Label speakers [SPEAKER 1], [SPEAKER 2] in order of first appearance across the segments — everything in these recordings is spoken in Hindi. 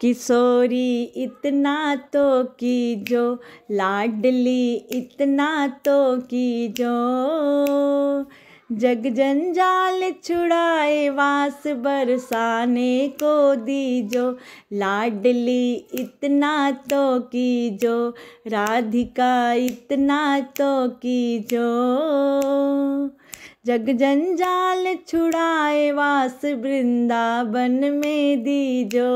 [SPEAKER 1] किशोरी इतना तो कीजो लाडली इतना तो कीजो जग जंजाल छुड़ाए वास बरसाने को दीजो लाडली इतना तो कीजो राधिका इतना तो कीजो जग जंजाल छुड़ाए वास वृंदावन में दीजो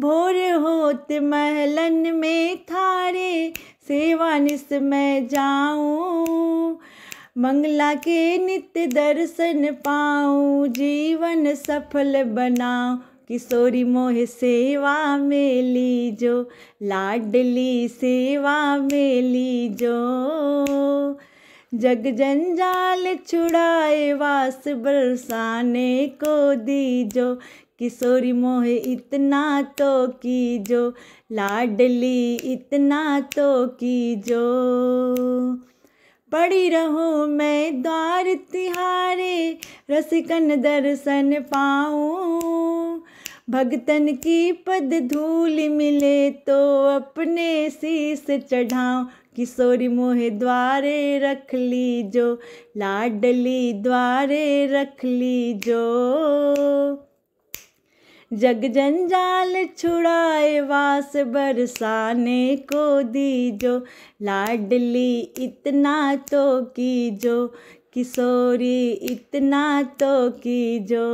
[SPEAKER 1] भोर होत महलन में थारे सेवा निस मैं जाऊं मंगला के नित्य दर्शन पाऊं जीवन सफल बनाऊं किशोरी मोह सेवा में लीजो लाडली सेवा में लीजो जग जंजाल छुड़ाए वास बरसाने को दीजो किशोरी मोह इतना तो कीजो लाडली इतना तो कीजो पड़ी रहो मैं द्वार तिहारे रसिकन दर्शन पाऊँ भगतन की पद धूल मिले तो अपने शीस चढ़ाऊँ किशोरी मोहे द्वारे रख लीजो लाडली द्वारे रख लीजो जग जंजाल छुड़ाए वास बरसाने को दीजो लाडली इतना तो कीजो किशोरी इतना तो कीजो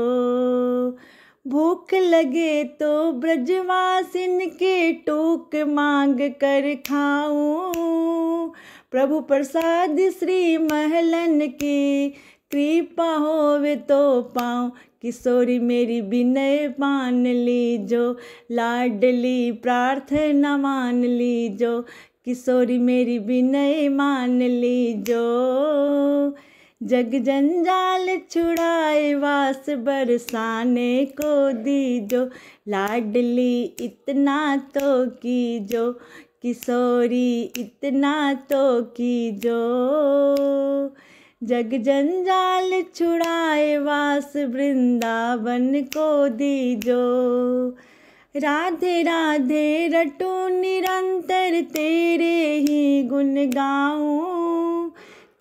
[SPEAKER 1] भूख लगे तो ब्रजवासिन के टोक मांग कर खाऊं प्रभु प्रसाद श्री महलन की कृपा होवे तो पाऊँ किशोरी मेरी विनय पान लीजो लाडली प्रार्थना मान लीजो किशोरी मेरी विनय मान लीजो जग जंजाल छुड़ाए वास बरसाने को दीजो लाडली इतना तो कीजो किशोरी इतना तो कीजो जग जंजाल छुड़ाए वास वृंदावन को दीजो राधे राधे रटू निरंतर तेरे ही गुन गाऊं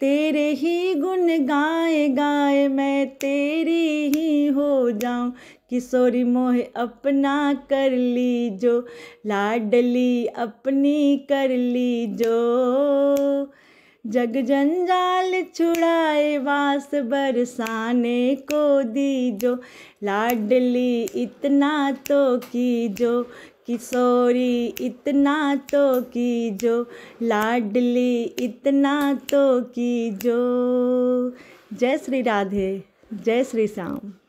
[SPEAKER 1] तेरे ही गुण गाए गाए मैं तेरी ही हो जाऊं किशोरी मोह अपना कर ली जो लाडली अपनी कर ली जो जग जंजाल छुड़ाए वास बरसाने को दीजो लाडली इतना तो की जो किशोरी इतना तो कीजो लाडली इतना तो कीजो जय श्री राधे जय श्री श्याम